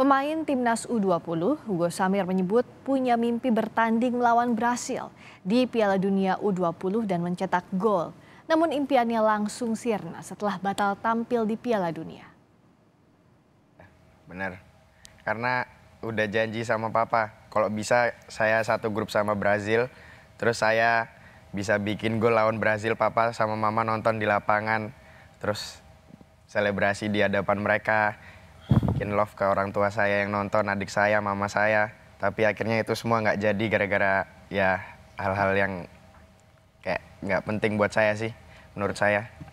Pemain timnas U20 Hugo Samir menyebut punya mimpi bertanding melawan Brasil di Piala Dunia U20 dan mencetak gol. Namun impiannya langsung sirna setelah batal tampil di Piala Dunia. Benar, karena udah janji sama papa kalau bisa saya satu grup sama Brazil, terus saya bisa bikin gol lawan Brazil, papa sama mama nonton di lapangan, terus selebrasi di hadapan mereka in love ke orang tua saya yang nonton, adik saya, mama saya. Tapi akhirnya itu semua nggak jadi gara-gara ya hal-hal yang kayak nggak penting buat saya sih, menurut saya.